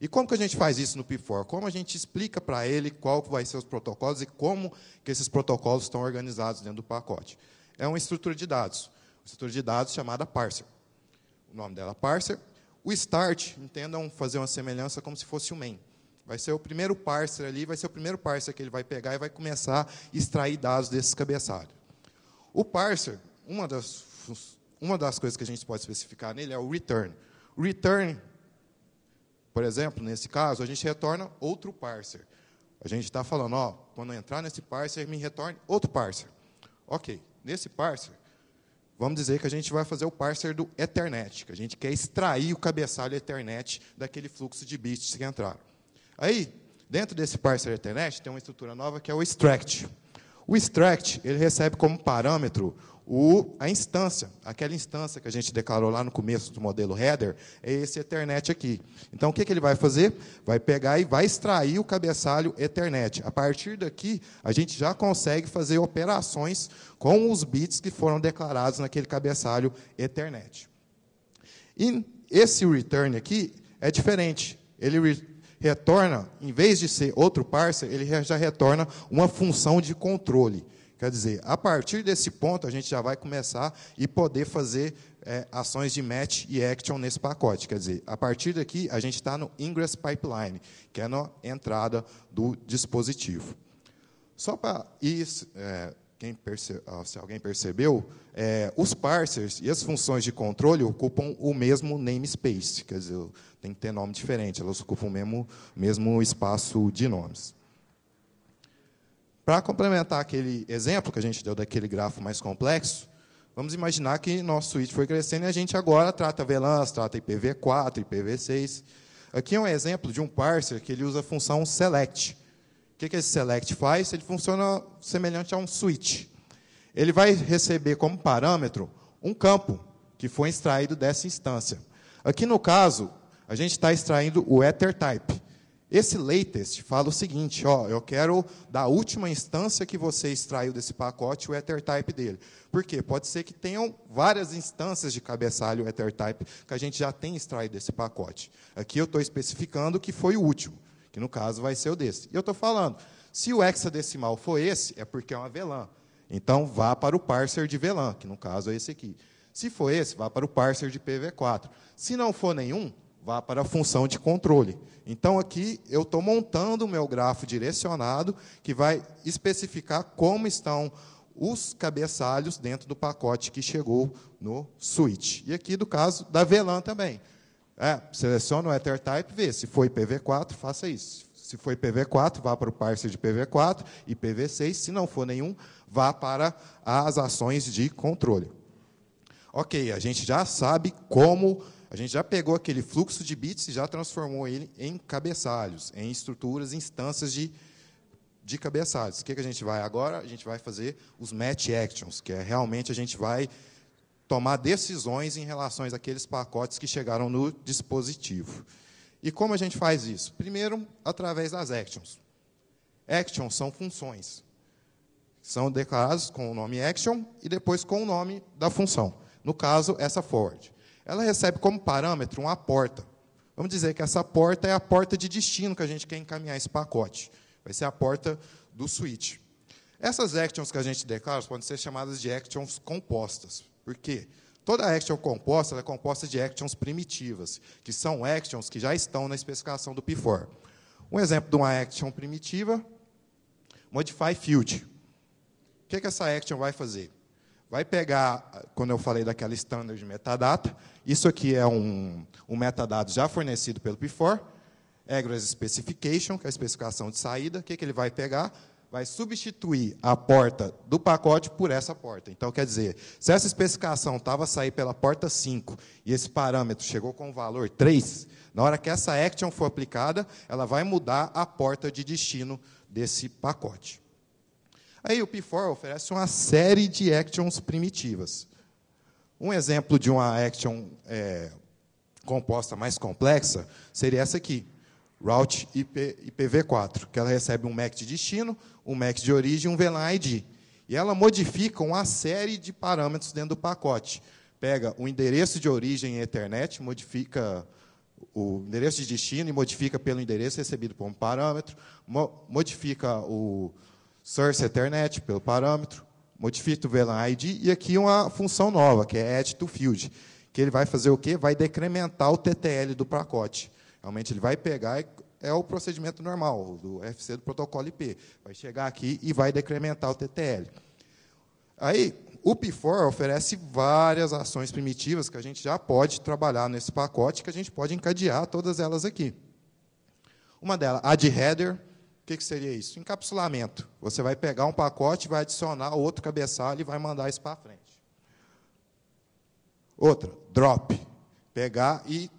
E como que a gente faz isso no PIP4? Como a gente explica para ele qual vai ser os protocolos e como que esses protocolos estão organizados dentro do pacote? É uma estrutura de dados, uma estrutura de dados chamada parser. O nome dela é parser, o start, entendam fazer uma semelhança como se fosse o main. Vai ser o primeiro parser ali, vai ser o primeiro parser que ele vai pegar e vai começar a extrair dados desses cabeçalhos. O parser, uma das, uma das coisas que a gente pode especificar nele é o return. O return, por exemplo, nesse caso, a gente retorna outro parser. A gente está falando, ó, quando eu entrar nesse parser, me retorne outro parser. Ok, nesse parser, vamos dizer que a gente vai fazer o parser do Ethernet, que a gente quer extrair o cabeçalho Ethernet daquele fluxo de bits que entraram. Aí, dentro desse parser Ethernet, tem uma estrutura nova que é o extract. O extract, ele recebe como parâmetro o, a instância, aquela instância que a gente declarou lá no começo do modelo header, é esse Ethernet aqui. Então, o que, que ele vai fazer? Vai pegar e vai extrair o cabeçalho Ethernet. A partir daqui, a gente já consegue fazer operações com os bits que foram declarados naquele cabeçalho Ethernet. E esse return aqui é diferente. Ele re retorna, em vez de ser outro parser, ele já retorna uma função de controle. Quer dizer, a partir desse ponto, a gente já vai começar e poder fazer é, ações de match e action nesse pacote. Quer dizer, a partir daqui, a gente está no ingress pipeline, que é na entrada do dispositivo. Só para isso, é, perce, se alguém percebeu, é, os parsers e as funções de controle ocupam o mesmo namespace, quer dizer, tem que ter nome diferente, elas ocupam o mesmo, mesmo espaço de nomes. Para complementar aquele exemplo que a gente deu daquele grafo mais complexo, vamos imaginar que nosso switch foi crescendo e a gente agora trata VLANs, trata IPv4, IPv6. Aqui é um exemplo de um parser que ele usa a função select. O que, que esse select faz? Ele funciona semelhante a um switch. Ele vai receber como parâmetro um campo que foi extraído dessa instância. Aqui no caso, a gente está extraindo o ether type. Esse latest fala o seguinte, ó, eu quero da última instância que você extraiu desse pacote o ethertype dele. Por quê? Pode ser que tenham várias instâncias de cabeçalho ethertype que a gente já tem extraído desse pacote. Aqui eu estou especificando que foi o último, que no caso vai ser o desse. E eu estou falando, se o hexadecimal for esse, é porque é uma VLAN. Então vá para o parser de VLAN, que no caso é esse aqui. Se for esse, vá para o parser de PV4. Se não for nenhum, vá para a função de controle. Então, aqui eu estou montando o meu grafo direcionado, que vai especificar como estão os cabeçalhos dentro do pacote que chegou no switch. E aqui do caso da VLAN também. É, seleciona o EtherType, vê. Se foi pv 4 faça isso. Se foi pv 4 vá para o parser de pv 4 e pv 6 Se não for nenhum, vá para as ações de controle. Ok, a gente já sabe como a gente já pegou aquele fluxo de bits e já transformou ele em cabeçalhos, em estruturas, instâncias de, de cabeçalhos. O que, que a gente vai agora? A gente vai fazer os match actions, que é realmente a gente vai tomar decisões em relação àqueles pacotes que chegaram no dispositivo. E como a gente faz isso? Primeiro, através das actions. Actions são funções. São declaradas com o nome action e depois com o nome da função. No caso, essa forward ela recebe como parâmetro uma porta. Vamos dizer que essa porta é a porta de destino que a gente quer encaminhar esse pacote. Vai ser a porta do switch. Essas actions que a gente declara podem ser chamadas de actions compostas. Por quê? Toda action composta é composta de actions primitivas, que são actions que já estão na especificação do P4. Um exemplo de uma action primitiva, modify field. O que, é que essa action vai fazer? vai pegar, quando eu falei daquela standard metadata, isso aqui é um, um metadado já fornecido pelo PIFOR, Egress Specification, que é a especificação de saída, o que, que ele vai pegar? Vai substituir a porta do pacote por essa porta. Então, quer dizer, se essa especificação estava a sair pela porta 5 e esse parâmetro chegou com o valor 3, na hora que essa action for aplicada, ela vai mudar a porta de destino desse pacote. Aí o P4 oferece uma série de actions primitivas. Um exemplo de uma action é, composta mais complexa seria essa aqui, route IP, IPv4, que ela recebe um MAC de destino, um MAC de origem e um VLAN ID. E ela modifica uma série de parâmetros dentro do pacote. Pega o endereço de origem em Ethernet, modifica o endereço de destino e modifica pelo endereço recebido por um parâmetro, mo modifica o source Ethernet, pelo parâmetro, modifica o VLAN ID, e aqui uma função nova, que é add to field, que ele vai fazer o quê? Vai decrementar o TTL do pacote. Realmente, ele vai pegar, é o procedimento normal, do RFC do protocolo IP. Vai chegar aqui e vai decrementar o TTL. Aí, o P4 oferece várias ações primitivas que a gente já pode trabalhar nesse pacote, que a gente pode encadear todas elas aqui. Uma delas, add header, que, que seria isso? Encapsulamento. Você vai pegar um pacote, vai adicionar outro cabeçalho e vai mandar isso para frente. Outra, drop. Pegar e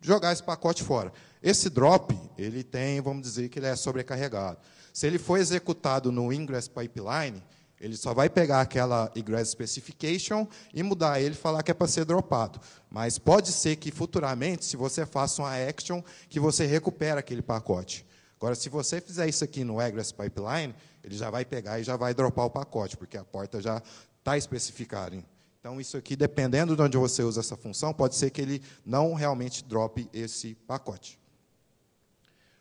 jogar esse pacote fora. Esse drop, ele tem, vamos dizer que ele é sobrecarregado. Se ele for executado no ingress pipeline, ele só vai pegar aquela ingress specification e mudar ele e falar que é para ser dropado. Mas pode ser que futuramente, se você faça uma action, que você recupera aquele pacote. Agora, se você fizer isso aqui no Egress Pipeline, ele já vai pegar e já vai dropar o pacote, porque a porta já está especificada. Então, isso aqui, dependendo de onde você usa essa função, pode ser que ele não realmente drope esse pacote.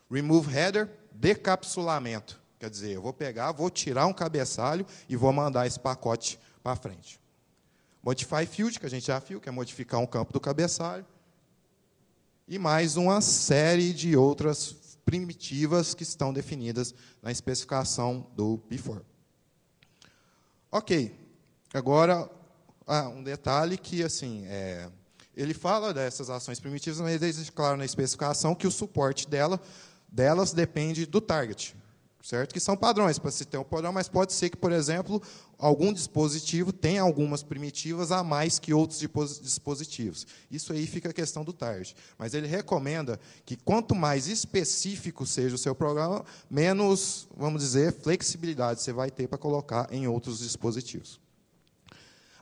Remove header, decapsulamento. Quer dizer, eu vou pegar, vou tirar um cabeçalho e vou mandar esse pacote para frente. Modify field, que a gente já viu, que é modificar um campo do cabeçalho. E mais uma série de outras primitivas que estão definidas na especificação do before. Ok, agora ah, um detalhe que assim é, ele fala dessas ações primitivas, mas deixa claro na especificação que o suporte dela, delas depende do target, certo? Que são padrões para se ter um padrão, mas pode ser que, por exemplo, algum dispositivo tem algumas primitivas a mais que outros dispositivos. Isso aí fica a questão do target. Mas ele recomenda que quanto mais específico seja o seu programa, menos, vamos dizer, flexibilidade você vai ter para colocar em outros dispositivos.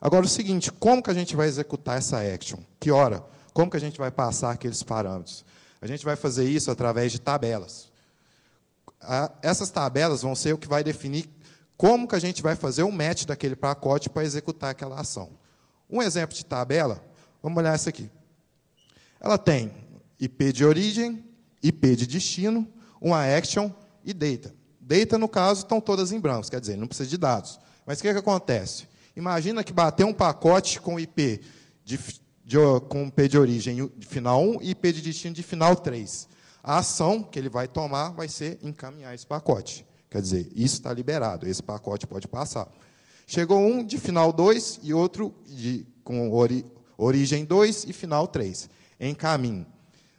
Agora, o seguinte, como que a gente vai executar essa action? Que hora? Como que a gente vai passar aqueles parâmetros? A gente vai fazer isso através de tabelas. Essas tabelas vão ser o que vai definir como que a gente vai fazer o match daquele pacote para executar aquela ação? Um exemplo de tabela, vamos olhar essa aqui. Ela tem IP de origem, IP de destino, uma action e data. Data, no caso, estão todas em branco, quer dizer, não precisa de dados. Mas o que, é que acontece? Imagina que bater um pacote com IP de, de, com IP de origem de final 1 e IP de destino de final 3. A ação que ele vai tomar vai ser encaminhar esse pacote. Quer dizer, isso está liberado, esse pacote pode passar. Chegou um de final 2 e outro de, com ori, origem 2 e final 3. Em caminho.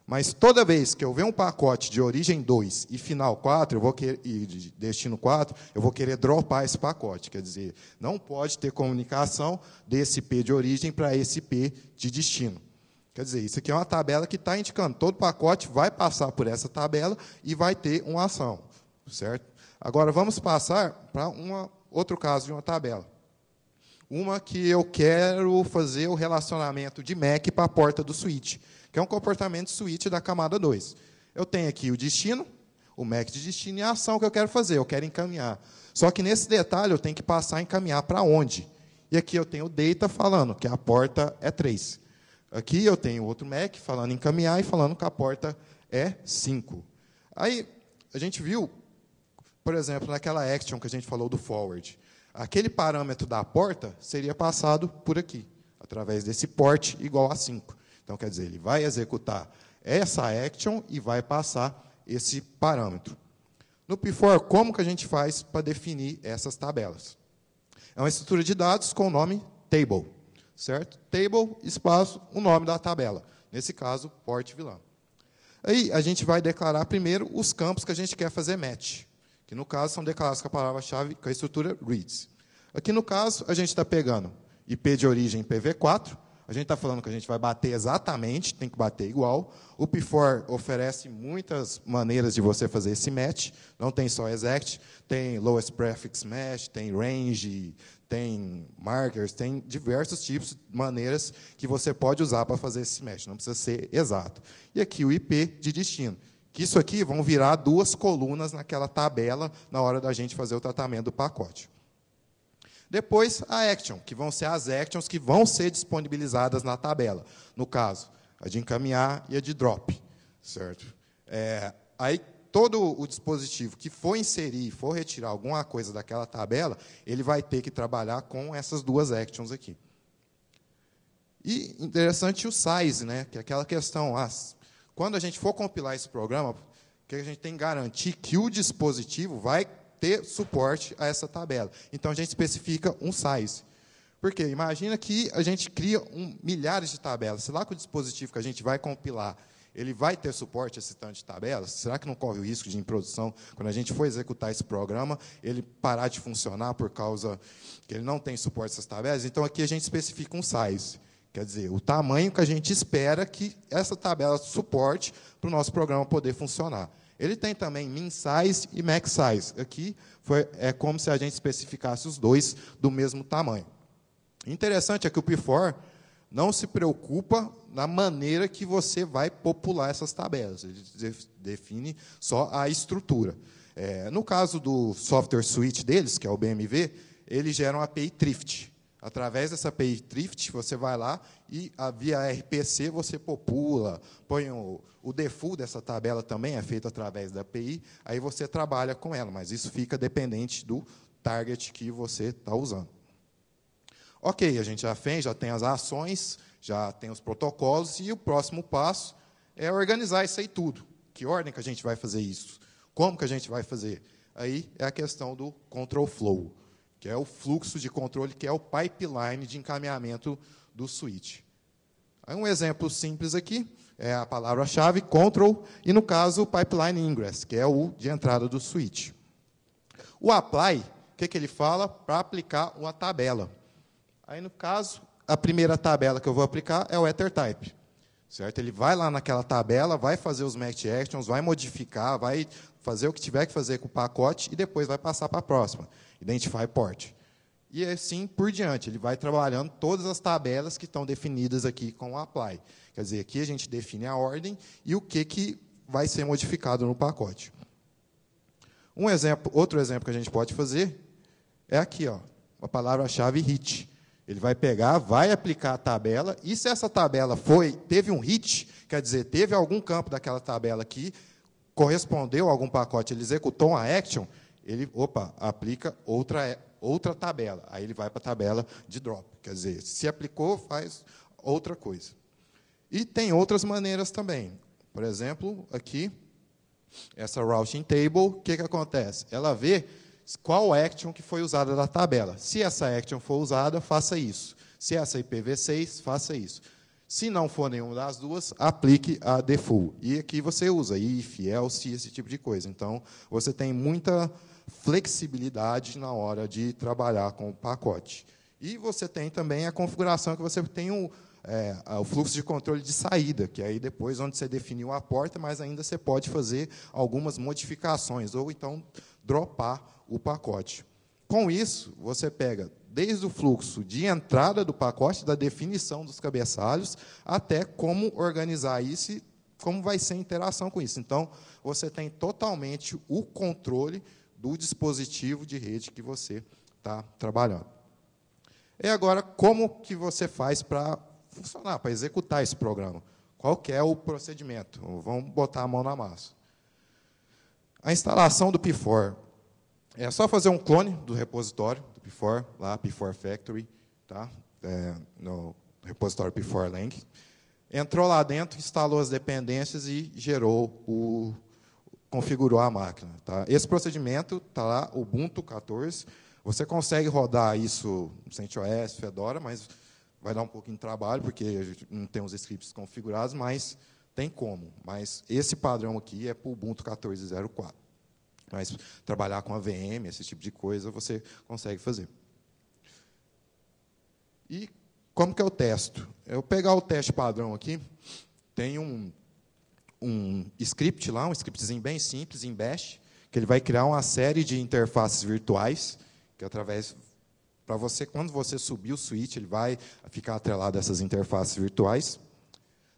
Mas toda vez que eu ver um pacote de origem 2 e final 4, eu vou querer, e de destino 4, eu vou querer dropar esse pacote. Quer dizer, não pode ter comunicação desse P de origem para esse P de destino. Quer dizer, isso aqui é uma tabela que está indicando, todo pacote vai passar por essa tabela e vai ter uma ação, certo? Agora vamos passar para um outro caso de uma tabela. Uma que eu quero fazer o relacionamento de MAC para a porta do switch, que é um comportamento switch da camada 2. Eu tenho aqui o destino, o MAC de destino e a ação que eu quero fazer, eu quero encaminhar. Só que nesse detalhe eu tenho que passar a encaminhar para onde. E aqui eu tenho o data falando que a porta é 3. Aqui eu tenho outro MAC falando encaminhar e falando que a porta é 5. Aí a gente viu por exemplo, naquela action que a gente falou do forward. Aquele parâmetro da porta seria passado por aqui, através desse port igual a 5. Então, quer dizer, ele vai executar essa action e vai passar esse parâmetro. No P4, como que a gente faz para definir essas tabelas? É uma estrutura de dados com o nome table, certo? Table, espaço, o nome da tabela. Nesse caso, port vilã. Aí, a gente vai declarar primeiro os campos que a gente quer fazer match que no caso são declarados com a palavra-chave com a estrutura reads. Aqui no caso, a gente está pegando IP de origem PV4, a gente está falando que a gente vai bater exatamente, tem que bater igual. O P4 oferece muitas maneiras de você fazer esse match, não tem só exact, tem lowest prefix match, tem range, tem markers, tem diversos tipos, maneiras que você pode usar para fazer esse match, não precisa ser exato. E aqui o IP de destino. Que isso aqui vão virar duas colunas naquela tabela na hora da gente fazer o tratamento do pacote. Depois, a action, que vão ser as actions que vão ser disponibilizadas na tabela. No caso, a de encaminhar e a de drop. Certo? É, aí, todo o dispositivo que for inserir, for retirar alguma coisa daquela tabela, ele vai ter que trabalhar com essas duas actions aqui. E interessante o size, né? que é aquela questão, ah, quando a gente for compilar esse programa, que a gente tem que garantir que o dispositivo vai ter suporte a essa tabela. Então a gente especifica um size. Porque imagina que a gente cria um, milhares de tabelas. Será que o dispositivo que a gente vai compilar, ele vai ter suporte a esse tanto de tabelas? Será que não corre o risco de em produção, quando a gente for executar esse programa, ele parar de funcionar por causa que ele não tem suporte a essas tabelas? Então aqui a gente especifica um size. Quer dizer, o tamanho que a gente espera que essa tabela suporte para o nosso programa poder funcionar. Ele tem também min size e max size. Aqui foi, é como se a gente especificasse os dois do mesmo tamanho. Interessante é que o P4 não se preocupa na maneira que você vai popular essas tabelas. Ele define só a estrutura. É, no caso do software suite deles, que é o BMV, ele gera um API Thrift. Através dessa API Drift, você vai lá e ah, via RPC você popula, põe o, o default dessa tabela também é feito através da API, aí você trabalha com ela, mas isso fica dependente do target que você está usando. Ok, a gente já fez, já tem as ações, já tem os protocolos, e o próximo passo é organizar isso aí tudo. Que ordem que a gente vai fazer isso? Como que a gente vai fazer? Aí é a questão do control flow que é o fluxo de controle, que é o pipeline de encaminhamento do switch. Um exemplo simples aqui é a palavra-chave control e, no caso, o pipeline ingress, que é o de entrada do switch. O apply, o que, que ele fala? Para aplicar uma tabela. Aí, no caso, a primeira tabela que eu vou aplicar é o ethertype. Certo? Ele vai lá naquela tabela, vai fazer os match actions, vai modificar, vai fazer o que tiver que fazer com o pacote e depois vai passar para a próxima. Identify Port. E assim por diante, ele vai trabalhando todas as tabelas que estão definidas aqui com o apply. Quer dizer, aqui a gente define a ordem e o que, que vai ser modificado no pacote. Um exemplo, outro exemplo que a gente pode fazer é aqui, ó, a palavra-chave hit. Ele vai pegar, vai aplicar a tabela, e se essa tabela foi, teve um hit, quer dizer, teve algum campo daquela tabela que correspondeu a algum pacote, ele executou uma action, ele, opa, aplica outra, é, outra tabela. Aí ele vai para a tabela de drop. Quer dizer, se aplicou, faz outra coisa. E tem outras maneiras também. Por exemplo, aqui, essa routing table, o que, que acontece? Ela vê qual action que foi usada da tabela. Se essa action for usada, faça isso. Se essa IPv6, faça isso. Se não for nenhuma das duas, aplique a default. E aqui você usa if, else, esse tipo de coisa. Então, você tem muita flexibilidade na hora de trabalhar com o pacote. E você tem também a configuração que você tem o, é, o fluxo de controle de saída, que é aí depois onde você definiu a porta, mas ainda você pode fazer algumas modificações, ou então dropar o pacote. Com isso, você pega desde o fluxo de entrada do pacote, da definição dos cabeçalhos, até como organizar isso e como vai ser a interação com isso. Então, você tem totalmente o controle do dispositivo de rede que você está trabalhando. E agora, como que você faz para funcionar, para executar esse programa? Qual que é o procedimento? Vamos botar a mão na massa. A instalação do P4. É só fazer um clone do repositório do P4, lá, P4 Factory, tá? É, no repositório P4 Lang. Entrou lá dentro, instalou as dependências e gerou o, configurou a máquina. Tá? Esse procedimento está lá, Ubuntu 14. Você consegue rodar isso no CentOS, Fedora, mas vai dar um pouquinho de trabalho, porque a gente não tem os scripts configurados, mas tem como. Mas esse padrão aqui é para o Ubuntu 14.04. Mas trabalhar com a VM, esse tipo de coisa, você consegue fazer. E como que é o teste? Eu pegar o teste padrão aqui, tem um um script lá, um scriptzinho bem simples, em Bash, que ele vai criar uma série de interfaces virtuais, que através para você, quando você subir o switch, ele vai ficar atrelado a essas interfaces virtuais.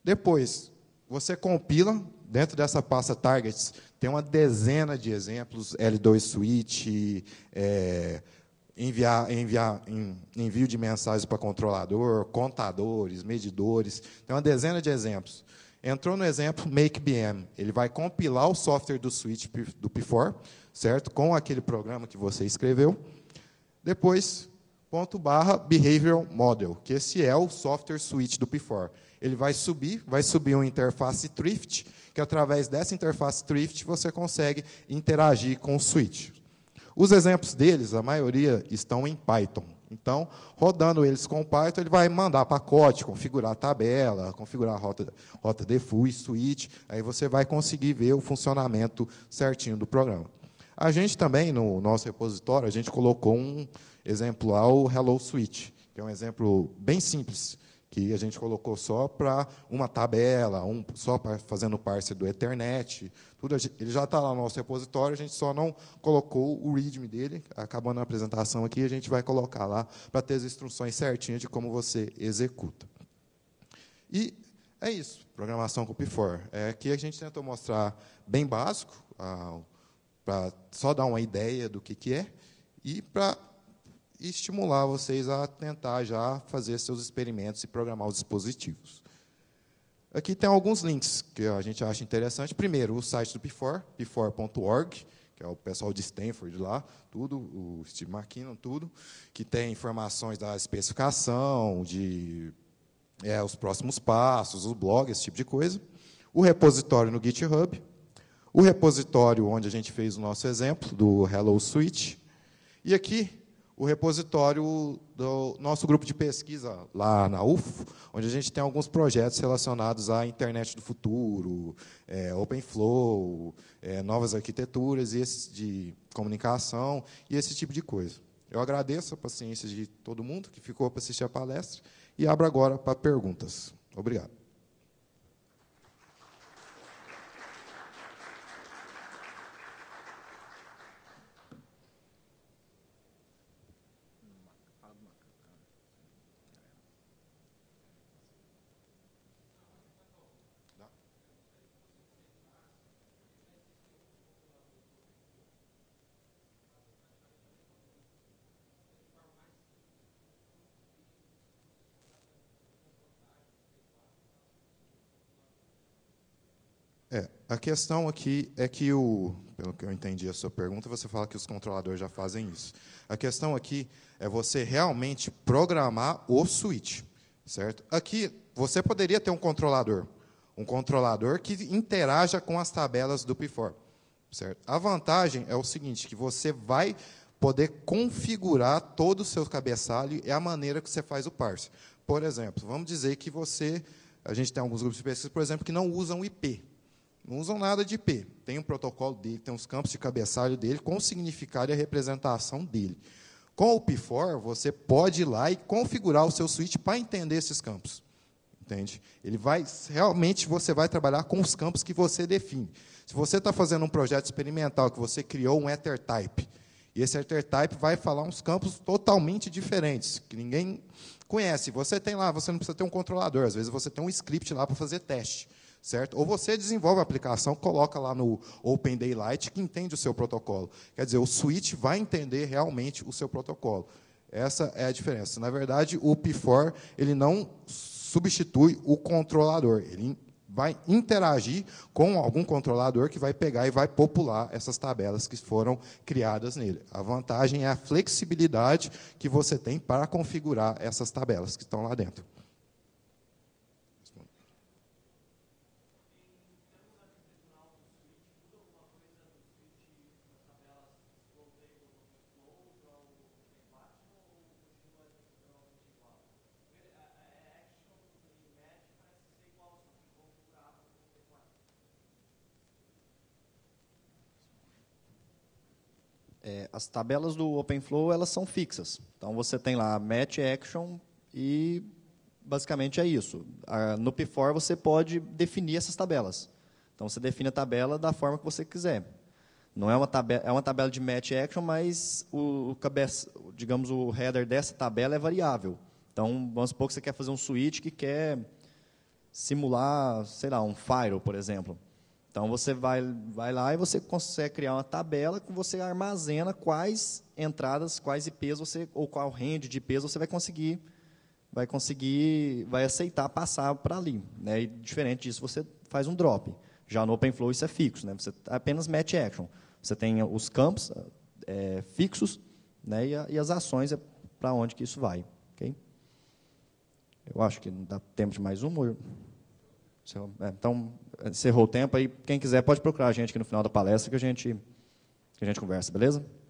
Depois, você compila, dentro dessa pasta targets, tem uma dezena de exemplos, L2 switch, é, enviar, enviar, envio de mensagens para controlador, contadores, medidores, tem uma dezena de exemplos. Entrou no exemplo MakeBM. Ele vai compilar o software do switch do P4, certo? Com aquele programa que você escreveu. Depois, ponto barra behavioral model, que esse é o software switch do P4. Ele vai subir, vai subir uma interface Thrift, que através dessa interface Thrift você consegue interagir com o switch. Os exemplos deles, a maioria estão em Python, então, rodando eles com o Python, ele vai mandar pacote, configurar tabela, configurar rota, rota default, switch, aí você vai conseguir ver o funcionamento certinho do programa. A gente também, no nosso repositório, a gente colocou um exemplar, o Hello Switch, que é um exemplo bem simples que a gente colocou só para uma tabela, um, só para fazendo parte do Ethernet, tudo, ele já está lá no nosso repositório, a gente só não colocou o README dele, acabando a apresentação aqui, a gente vai colocar lá para ter as instruções certinhas de como você executa. E é isso, programação com o 4 É, aqui a gente tentou mostrar bem básico, para só dar uma ideia do que, que é, e para e estimular vocês a tentar já fazer seus experimentos e programar os dispositivos. Aqui tem alguns links que a gente acha interessante. Primeiro, o site do P4, p4.org, que é o pessoal de Stanford lá, tudo, o Steve McKinnon, tudo, que tem informações da especificação, de é, os próximos passos, os blogs, esse tipo de coisa. O repositório no GitHub. O repositório onde a gente fez o nosso exemplo, do Hello Switch. E aqui o repositório do nosso grupo de pesquisa lá na UF, onde a gente tem alguns projetos relacionados à internet do futuro, é, open flow, é, novas arquiteturas e de comunicação e esse tipo de coisa. Eu agradeço a paciência de todo mundo que ficou para assistir a palestra e abro agora para perguntas. Obrigado. É, a questão aqui é que, o, pelo que eu entendi a sua pergunta, você fala que os controladores já fazem isso. A questão aqui é você realmente programar o switch, certo? Aqui, você poderia ter um controlador, um controlador que interaja com as tabelas do Pifor, certo? A vantagem é o seguinte, que você vai poder configurar todo o seu cabeçalho e a maneira que você faz o parse. Por exemplo, vamos dizer que você, a gente tem alguns grupos de pesquisa, por exemplo, que não usam IP, não usam nada de IP. Tem um protocolo dele, tem os campos de cabeçalho dele, com o significado e a representação dele. Com o P4, você pode ir lá e configurar o seu switch para entender esses campos. Entende? Ele vai realmente você vai trabalhar com os campos que você define. Se você está fazendo um projeto experimental que você criou um ethertype, e esse ethertype vai falar uns campos totalmente diferentes, que ninguém conhece. Você tem lá, você não precisa ter um controlador, às vezes você tem um script lá para fazer teste certo? Ou você desenvolve a aplicação, coloca lá no Open Daylight, que entende o seu protocolo. Quer dizer, o switch vai entender realmente o seu protocolo. Essa é a diferença. Na verdade, o P4 ele não substitui o controlador, ele vai interagir com algum controlador que vai pegar e vai popular essas tabelas que foram criadas nele. A vantagem é a flexibilidade que você tem para configurar essas tabelas que estão lá dentro. as tabelas do OpenFlow elas são fixas. Então você tem lá match action e basicamente é isso. Ah, no P4 você pode definir essas tabelas. Então você define a tabela da forma que você quiser. Não é uma tabela, é uma tabela de match action, mas o, o cabeça, digamos o header dessa tabela é variável. Então, vamos supor que você quer fazer um switch que quer simular, sei lá, um firewall, por exemplo. Então você vai, vai lá e você consegue criar uma tabela que você armazena quais entradas, quais IPs você ou qual range de IPs você vai conseguir vai conseguir vai aceitar passar para ali, né? E diferente disso você faz um drop. Já no OpenFlow isso é fixo, né? Você apenas match action. Você tem os campos é, fixos, né? E, a, e as ações é para onde que isso vai, ok? Eu acho que não dá tempo de mais uma. Eu... É, então encerrou o tempo, aí quem quiser pode procurar a gente aqui no final da palestra que a gente, que a gente conversa, beleza?